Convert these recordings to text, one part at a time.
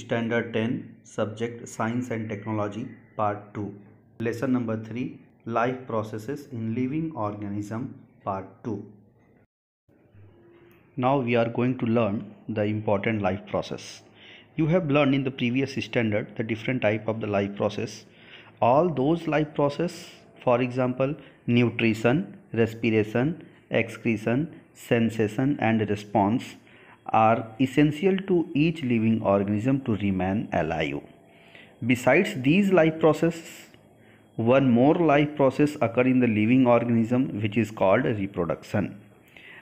Standard ten subject science and technology part two lesson number three life processes in living organism part two now we are going to learn the important life process you have learn in the previous standard the different type of the life process all those life process for example nutrition respiration excretion sensation and response are essential to each living organism to remain alive. Besides these life processes, one more life process occur in the living organism which is called reproduction.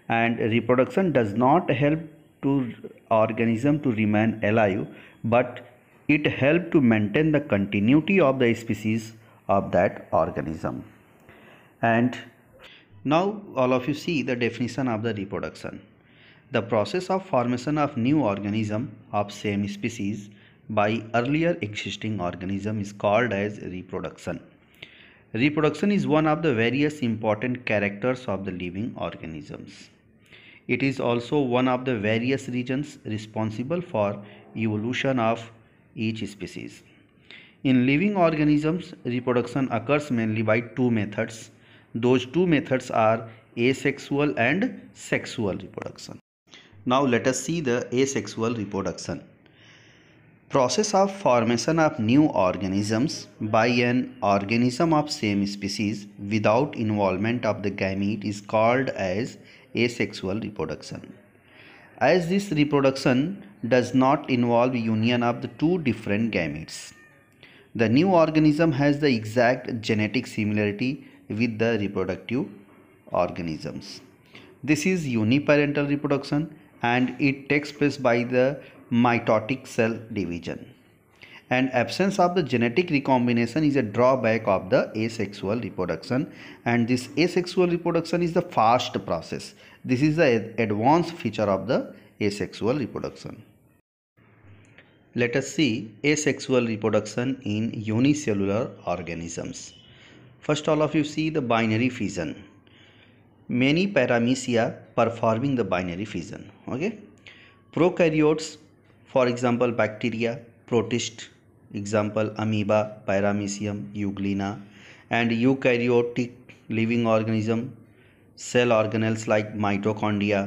And reproduction does not help to organism to remain alive but it help to maintain the continuity of the species of that organism. And now all of you see the definition of the reproduction the process of formation of new organism of same species by earlier existing organism is called as reproduction. Reproduction is one of the various important characters of the living organisms. It is also one of the various regions responsible for evolution of each species. In living organisms, reproduction occurs mainly by two methods. Those two methods are asexual and sexual reproduction. Now let us see the asexual reproduction. Process of formation of new organisms by an organism of same species without involvement of the gamete is called as asexual reproduction. As this reproduction does not involve union of the two different gametes. The new organism has the exact genetic similarity with the reproductive organisms. This is uniparental reproduction and it takes place by the mitotic cell division. And absence of the genetic recombination is a drawback of the asexual reproduction and this asexual reproduction is the fast process. This is the advanced feature of the asexual reproduction. Let us see asexual reproduction in unicellular organisms. First all of you see the binary fission. Many paramecia performing the binary fission okay prokaryotes for example bacteria protist example amoeba paramecium euglena and eukaryotic living organism cell organelles like mitochondria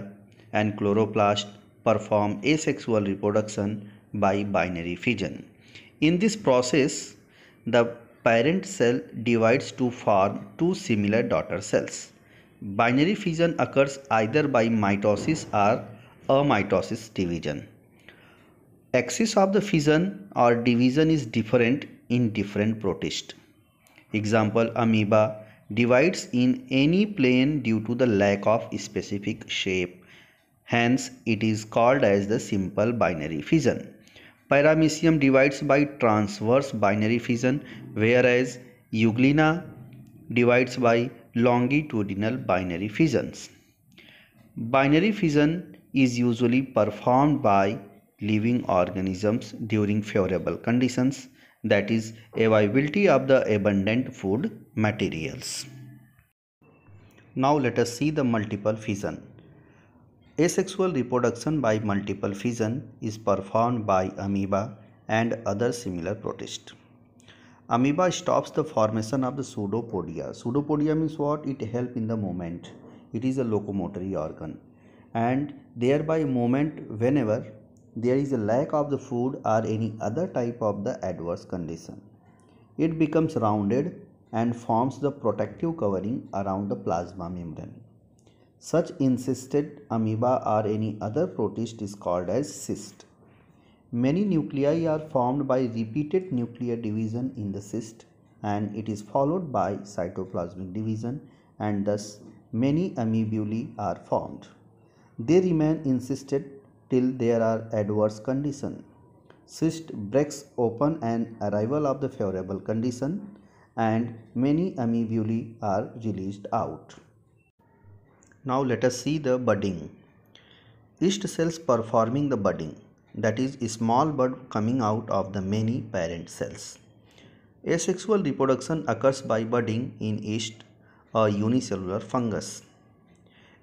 and chloroplast perform asexual reproduction by binary fission in this process the parent cell divides to form two similar daughter cells binary fission occurs either by mitosis or a mitosis division. Axis of the fission or division is different in different protist. Example amoeba divides in any plane due to the lack of specific shape. Hence it is called as the simple binary fission. Paramecium divides by transverse binary fission whereas Euglena divides by longitudinal binary fissions. Binary fission is usually performed by living organisms during favorable conditions that is availability of the abundant food materials. Now let us see the multiple fission. Asexual reproduction by multiple fission is performed by amoeba and other similar protists. Amoeba stops the formation of the pseudopodia. Pseudopodia means what? It help in the movement. It is a locomotory organ and thereby moment whenever there is a lack of the food or any other type of the adverse condition. It becomes rounded and forms the protective covering around the plasma membrane. Such encysted amoeba or any other protist is called as cyst. Many nuclei are formed by repeated nuclear division in the cyst and it is followed by cytoplasmic division and thus many amoebulae are formed. They remain insisted till there are adverse conditions. Cyst breaks open and arrival of the favorable condition and many amoebulae are released out. Now let us see the budding. Yeast cells performing the budding that is small bud coming out of the many parent cells. Asexual reproduction occurs by budding in yeast a unicellular fungus.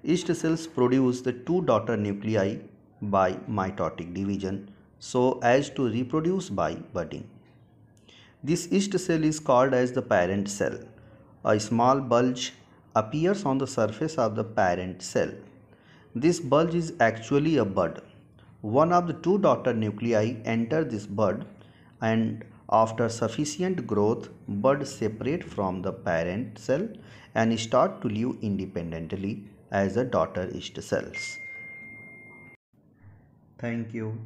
Yeast cells produce the two daughter nuclei by mitotic division so as to reproduce by budding. This yeast cell is called as the parent cell. A small bulge appears on the surface of the parent cell. This bulge is actually a bud. One of the two daughter nuclei enter this bud and after sufficient growth buds separate from the parent cell and start to live independently as the daughter yeast cells. Thank you.